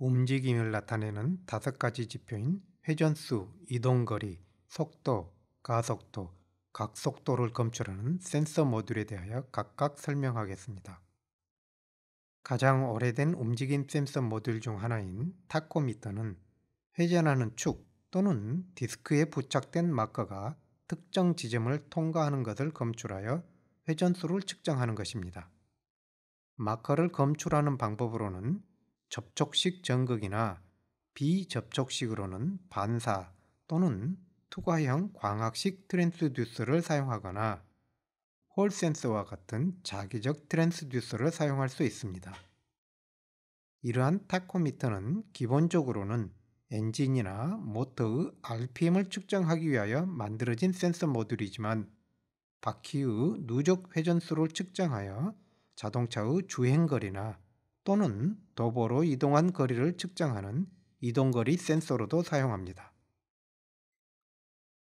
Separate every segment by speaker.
Speaker 1: 움직임을 나타내는 다섯 가지 지표인 회전수, 이동거리, 속도, 가속도, 각속도를 검출하는 센서 모듈에 대하여 각각 설명하겠습니다. 가장 오래된 움직임 센서 모듈 중 하나인 타코미터는 회전하는 축 또는 디스크에 부착된 마커가 특정 지점을 통과하는 것을 검출하여 회전수를 측정하는 것입니다. 마커를 검출하는 방법으로는 접촉식 전극이나 비접촉식으로는 반사 또는 투과형 광학식 트랜스듀서를 사용하거나 홀센서와 같은 자기적 트랜스듀서를 사용할 수 있습니다. 이러한 타코미터는 기본적으로는 엔진이나 모터의 RPM을 측정하기 위하여 만들어진 센서 모듈이지만 바퀴의 누적 회전수를 측정하여 자동차의 주행거리나 또는 도보로 이동한 거리를 측정하는 이동거리 센서로도 사용합니다.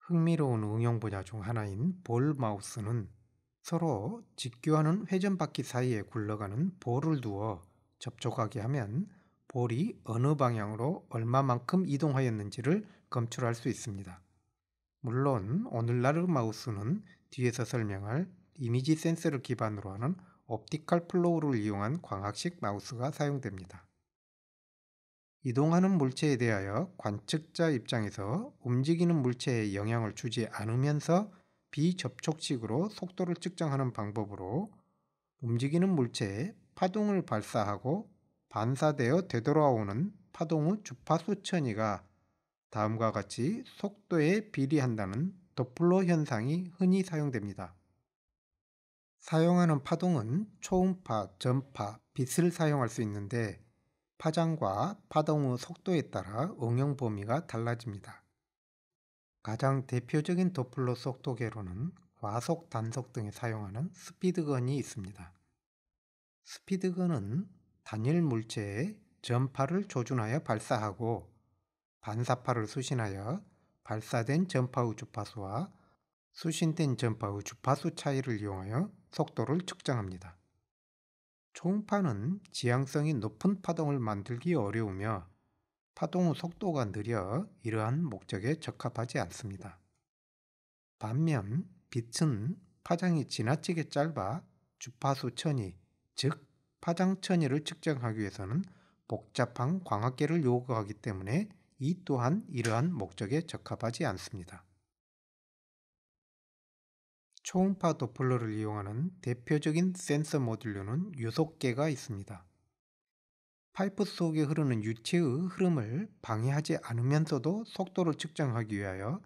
Speaker 1: 흥미로운 응용 분야 중 하나인 볼 마우스는 서로 직교하는 회전바퀴 사이에 굴러가는 볼을 두어 접촉하게 하면 볼이 어느 방향으로 얼마만큼 이동하였는지를 검출할 수 있습니다. 물론 오늘날의 마우스는 뒤에서 설명할 이미지 센서를 기반으로 하는 옵티컬 플로우를 이용한 광학식 마우스가 사용됩니다. 이동하는 물체에 대하여 관측자 입장에서 움직이는 물체에 영향을 주지 않으면서 비접촉식으로 속도를 측정하는 방법으로 움직이는 물체에 파동을 발사하고 반사되어 되돌아오는 파동의 주파수 천이가 다음과 같이 속도에 비례한다는 도플러 현상이 흔히 사용됩니다. 사용하는 파동은 초음파, 전파, 빛을 사용할 수 있는데 파장과 파동 의 속도에 따라 응용 범위가 달라집니다. 가장 대표적인 도플러 속도계로는 과속, 단속 등에 사용하는 스피드건이 있습니다. 스피드건은 단일 물체에 전파를 조준하여 발사하고 반사파를 수신하여 발사된 전파의 주파수와 수신된 전파의 주파수 차이를 이용하여 속도를 측정합니다. 초음파는 지향성이 높은 파동을 만들기 어려우며 파동의 속도가 느려 이러한 목적에 적합하지 않습니다. 반면 빛은 파장이 지나치게 짧아 주파수 천이, 즉 파장 천이를 측정하기 위해서는 복잡한 광학계를 요구하기 때문에 이 또한 이러한 목적에 적합하지 않습니다. 초음파 도플러를 이용하는 대표적인 센서 모듈로는 유속계가 있습니다. 파이프 속에 흐르는 유체의 흐름을 방해하지 않으면서도 속도를 측정하기 위하여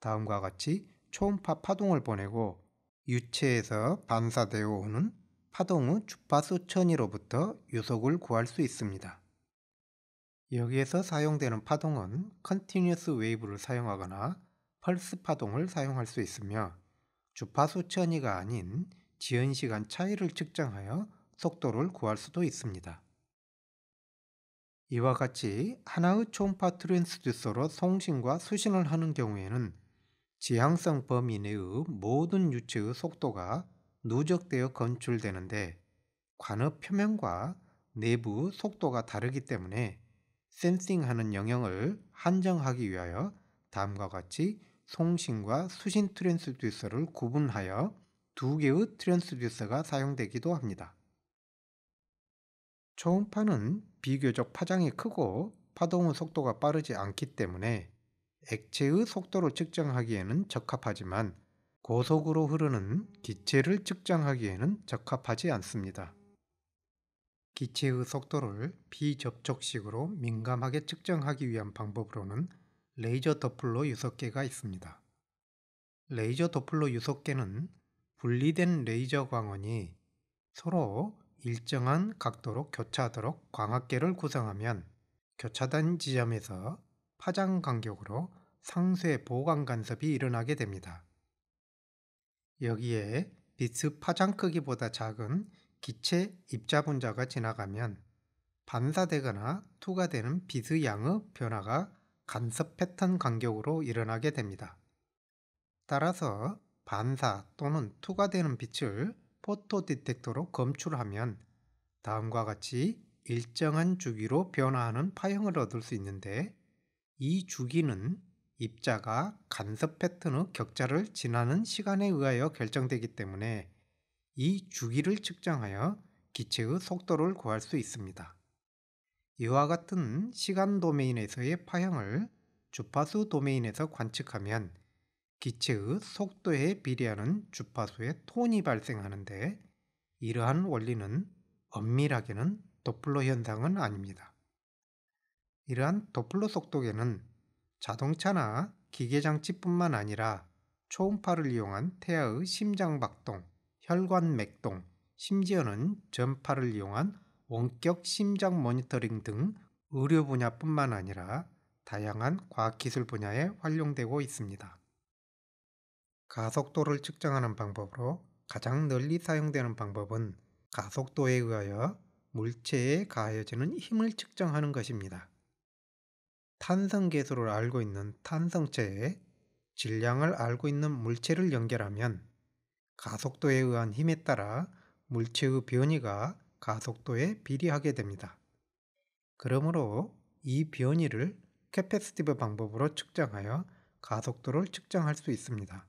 Speaker 1: 다음과 같이 초음파 파동을 보내고 유체에서 반사되어 오는 파동의 주파수 천위로부터 유속을 구할 수 있습니다. 여기에서 사용되는 파동은 컨티뉴스 웨이브를 사용하거나 펄스 파동을 사용할 수 있으며 주파수 천이가 아닌 지연 시간 차이를 측정하여 속도를 구할 수도 있습니다. 이와 같이 하나의 초음파 트랜스듀서로 송신과 수신을 하는 경우에는 지향성 범위 내의 모든 유체의 속도가 누적되어 건출되는데 관의 표면과 내부 속도가 다르기 때문에 센싱하는 영역을 한정하기 위하여 다음과 같이 송신과 수신 트랜스듀서를 구분하여 두 개의 트랜스듀서가 사용되기도 합니다. 초음파는 비교적 파장이 크고 파동의 속도가 빠르지 않기 때문에 액체의 속도를 측정하기에는 적합하지만 고속으로 흐르는 기체를 측정하기에는 적합하지 않습니다. 기체의 속도를 비접촉식으로 민감하게 측정하기 위한 방법으로는 레이저 더플러 유속계가 있습니다. 레이저 더플러 유속계는 분리된 레이저 광원이 서로 일정한 각도로 교차하도록 광학계를 구성하면 교차단 지점에서 파장 간격으로 상쇄 보강 간섭이 일어나게 됩니다. 여기에 비의 파장 크기보다 작은 기체 입자분자가 지나가면 반사되거나 투과되는 비의 양의 변화가 간섭 패턴 간격으로 일어나게 됩니다. 따라서 반사 또는 투과되는 빛을 포토 디텍터로 검출하면 다음과 같이 일정한 주기로 변화하는 파형을 얻을 수 있는데 이 주기는 입자가 간섭 패턴의 격자를 지나는 시간에 의하여 결정되기 때문에 이 주기를 측정하여 기체의 속도를 구할 수 있습니다. 이와 같은 시간 도메인에서의 파형을 주파수 도메인에서 관측하면 기체의 속도에 비례하는 주파수의 톤이 발생하는데 이러한 원리는 엄밀하게는 도플러 현상은 아닙니다. 이러한 도플러 속도계는 자동차나 기계장치뿐만 아니라 초음파를 이용한 태아의 심장박동, 혈관 맥동, 심지어는 전파를 이용한 원격 심장 모니터링 등 의료 분야뿐만 아니라 다양한 과학기술 분야에 활용되고 있습니다. 가속도를 측정하는 방법으로 가장 널리 사용되는 방법은 가속도에 의하여 물체에 가해지는 힘을 측정하는 것입니다. 탄성 계수를 알고 있는 탄성체에 질량을 알고 있는 물체를 연결하면 가속도에 의한 힘에 따라 물체의 변이가 가속도에 비례하게 됩니다. 그러므로 이 변이를 캐패스티브 방법으로 측정하여 가속도를 측정할 수 있습니다.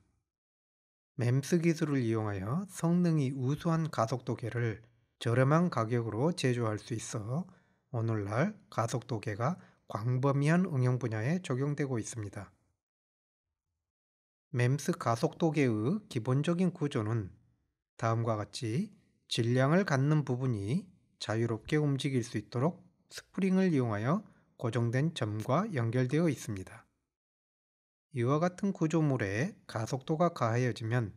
Speaker 1: 멤스 기술을 이용하여 성능이 우수한 가속도계를 저렴한 가격으로 제조할 수 있어 오늘날 가속도계가 광범위한 응용 분야에 적용되고 있습니다. 멤스 가속도계의 기본적인 구조는 다음과 같이 질량을 갖는 부분이 자유롭게 움직일 수 있도록 스프링을 이용하여 고정된 점과 연결되어 있습니다. 이와 같은 구조물에 가속도가 가하여지면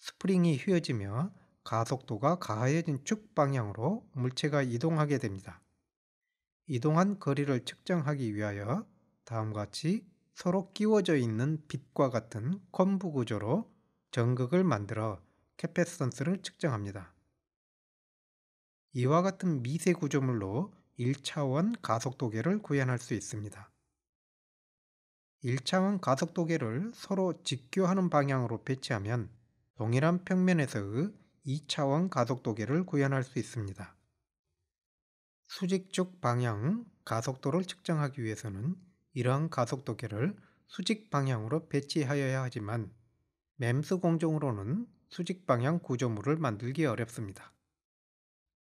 Speaker 1: 스프링이 휘어지며 가속도가 가하여진 축 방향으로 물체가 이동하게 됩니다. 이동한 거리를 측정하기 위하여 다음과 같이 서로 끼워져 있는 빛과 같은 컴부 구조로 전극을 만들어 캐패스턴스를 측정합니다. 이와 같은 미세 구조물로 1차원 가속도계를 구현할 수 있습니다. 1차원 가속도계를 서로 직교하는 방향으로 배치하면 동일한 평면에서의 2차원 가속도계를 구현할 수 있습니다. 수직 쪽 방향 가속도를 측정하기 위해서는 이러한 가속도계를 수직 방향으로 배치하여야 하지만 맴스 공정으로는 수직 방향 구조물을 만들기 어렵습니다.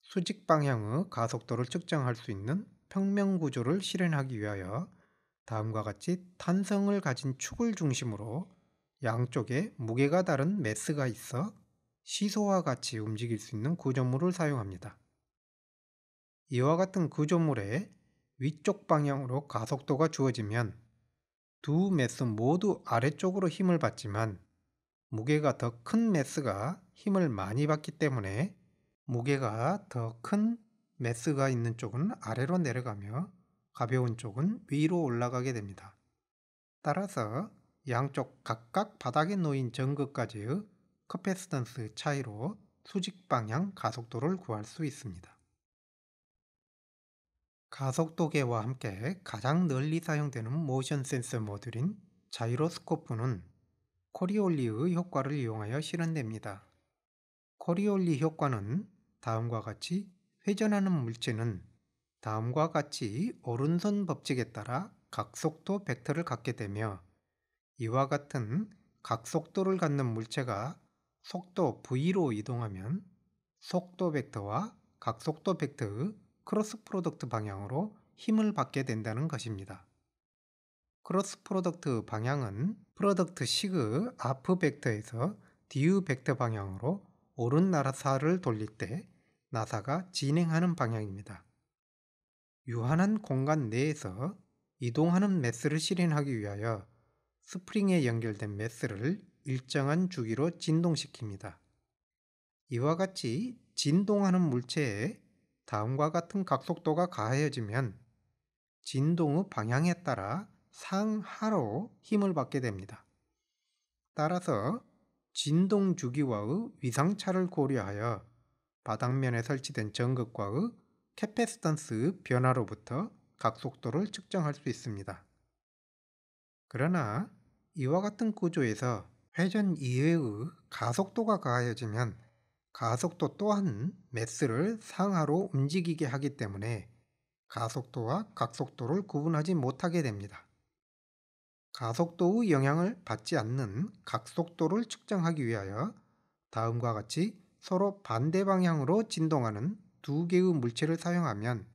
Speaker 1: 수직 방향의 가속도를 측정할 수 있는 평면 구조를 실현하기 위하여 다음과 같이 탄성을 가진 축을 중심으로 양쪽에 무게가 다른 매스가 있어 시소와 같이 움직일 수 있는 구조물을 사용합니다. 이와 같은 구조물에 위쪽 방향으로 가속도가 주어지면 두 매스 모두 아래쪽으로 힘을 받지만 무게가 더 큰 매스가 힘을 많이 받기 때문에 무게가 더 큰 매스가 있는 쪽은 아래로 내려가며 가벼운 쪽은 위로 올라가게 됩니다. 따라서 양쪽 각각 바닥에 놓인 전극까지의 커패스턴스 차이로 수직 방향 가속도를 구할 수 있습니다. 가속도계와 함께 가장 널리 사용되는 모션 센서 모듈인 자이로스코프는 코리올리의 효과를 이용하여 실현됩니다. 코리올리 효과는 다음과 같이 회전하는 물체는 다음과 같이 오른손 법칙에 따라 각속도 벡터를 갖게 되며 이와 같은 각속도를 갖는 물체가 속도 v로 이동하면 속도 벡터와 각속도 벡터의 크로스 프로덕트 방향으로 힘을 받게 된다는 것입니다. 크로스 프로덕트 방향은 프로덕트 식의 아프 벡터에서 디유 벡터 방향으로 오른 나사를 돌릴 때 나사가 진행하는 방향입니다. 유한한 공간 내에서 이동하는 매스를 실현하기 위하여 스프링에 연결된 매스를 일정한 주기로 진동시킵니다. 이와 같이 진동하는 물체에 다음과 같은 각속도가 가해지면 진동의 방향에 따라 상하로 힘을 받게 됩니다. 따라서 진동 주기와의 위상차를 고려하여 바닥면에 설치된 전극과의 캐패스턴스 변화로부터 각속도를 측정할 수 있습니다. 그러나 이와 같은 구조에서 회전 이외의 가속도가 가해지면 가속도 또한 매스를 상하로 움직이게 하기 때문에 가속도와 각속도를 구분하지 못하게 됩니다. 가속도의 영향을 받지 않는 각속도를 측정하기 위하여 다음과 같이 서로 반대 방향으로 진동하는 두 개의 물체를 사용하면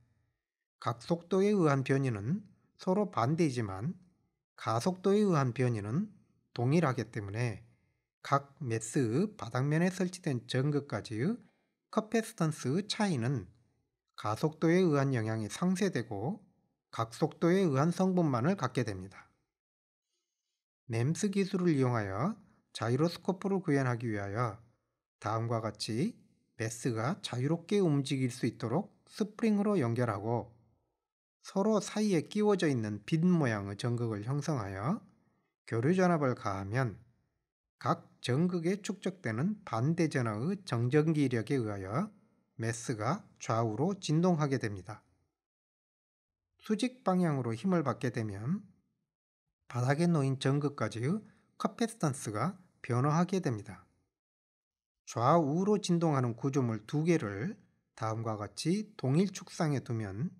Speaker 1: 각속도에 의한 변이는 서로 반대이지만 가속도에 의한 변이는 동일하기 때문에 각 매스의 바닥면에 설치된 전극까지의 커패스턴스 차이는 가속도에 의한 영향이 상쇄되고 각속도에 의한 성분만을 갖게 됩니다. 램스 기술을 이용하여 자이로스코프를 구현하기 위하여 다음과 같이 메스가 자유롭게 움직일 수 있도록 스프링으로 연결하고 서로 사이에 끼워져 있는 빛 모양의 전극을 형성하여 교류 전압을 가하면 각 전극에 축적되는 반대 전압의 정전기 력에 의하여 메스가 좌우로 진동하게 됩니다. 수직 방향으로 힘을 받게 되면 바닥에 놓인 전극까지의 카페스턴스가 변화하게 됩니다. 좌우로 진동하는 구조물 두 개를 다음과 같이 동일 축상에 두면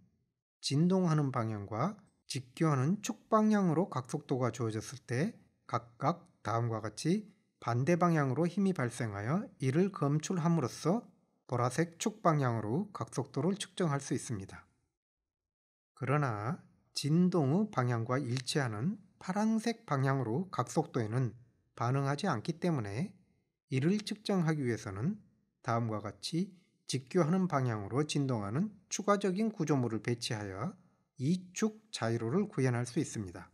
Speaker 1: 진동하는 방향과 직교하는 축 방향으로 각속도가 주어졌을 때 각각 다음과 같이 반대 방향으로 힘이 발생하여 이를 검출함으로써 보라색 축 방향으로 각속도를 측정할 수 있습니다. 그러나 진동의 방향과 일치하는 파란색 방향으로 각속도에는 반응하지 않기 때문에 이를 측정하기 위해서는 다음과 같이 직교하는 방향으로 진동하는 추가적인 구조물을 배치하여 이축 자이로를 구현할 수 있습니다.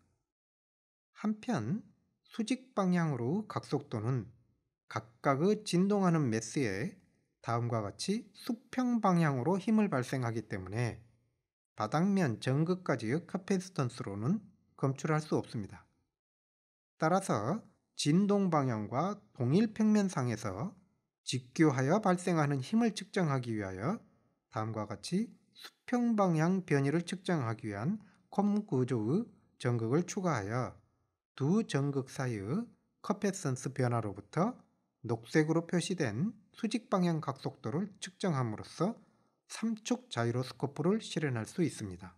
Speaker 1: 한편 수직 방향으로 각속도는 각각의 진동하는 매스에 다음과 같이 수평 방향으로 힘을 발생하기 때문에 바닥면 전극까지의 카페스턴스로는 검출할 수 없습니다. 따라서 진동 방향과 동일 평면상에서 직교하여 발생하는 힘을 측정하기 위하여 다음과 같이 수평 방향 변이를 측정하기 위한 컴 구조의 전극을 추가하여 두 전극 사이의 커패선스 변화로부터 녹색으로 표시된 수직 방향 각속도를 측정함으로써 삼축 자이로스코프를 실현할 수 있습니다.